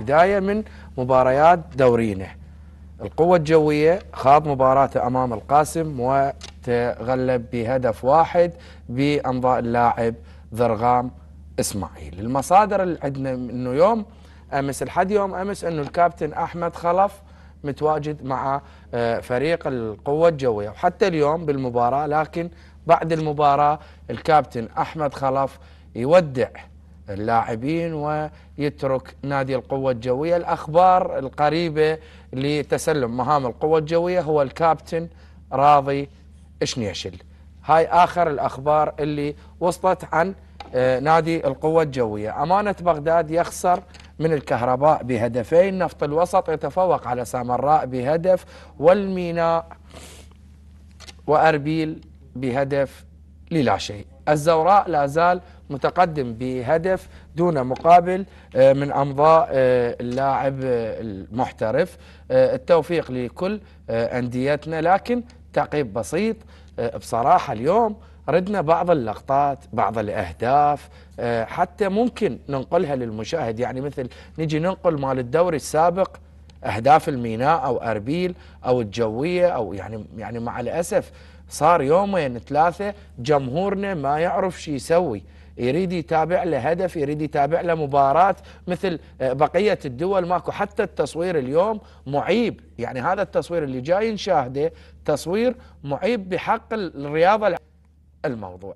بداية من مباريات دورينا القوة الجوية خاض مباراته أمام القاسم وتغلب بهدف واحد بأمضاء اللاعب ذرغام إسماعيل المصادر اللي عندنا أنه يوم أمس الحد يوم أمس أنه الكابتن أحمد خلف متواجد مع آه، فريق القوة الجوية وحتى اليوم بالمباراة لكن بعد المباراة الكابتن أحمد خلف يودع اللاعبين ويترك نادي القوة الجوية الأخبار القريبة لتسلم مهام القوة الجوية هو الكابتن راضي شنيشل هاي آخر الأخبار اللي وصلت عن آه، نادي القوة الجوية أمانة بغداد يخسر من الكهرباء بهدفين نفط الوسط يتفوق على سامراء بهدف والميناء وأربيل بهدف للا شيء الزوراء لا زال متقدم بهدف دون مقابل آه، من امضاء آه، اللاعب آه، المحترف التوفيق لكل انديتنا لكن تعقيب بسيط بصراحه اليوم ردنا بعض اللقطات بعض الأهداف حتى ممكن ننقلها للمشاهد يعني مثل نجي ننقل مال الدوري السابق اهداف الميناء او اربيل او الجويه او يعني يعني مع الاسف صار يومين ثلاثه جمهورنا ما يعرف شو يسوي يريد يتابع له هدف يريد يتابع له مباراة مثل آه، بقية الدول ماكو حتى التصوير اليوم معيب يعني هذا التصوير اللي جاي نشاهده تصوير معيب بحق الرياضة الموضوع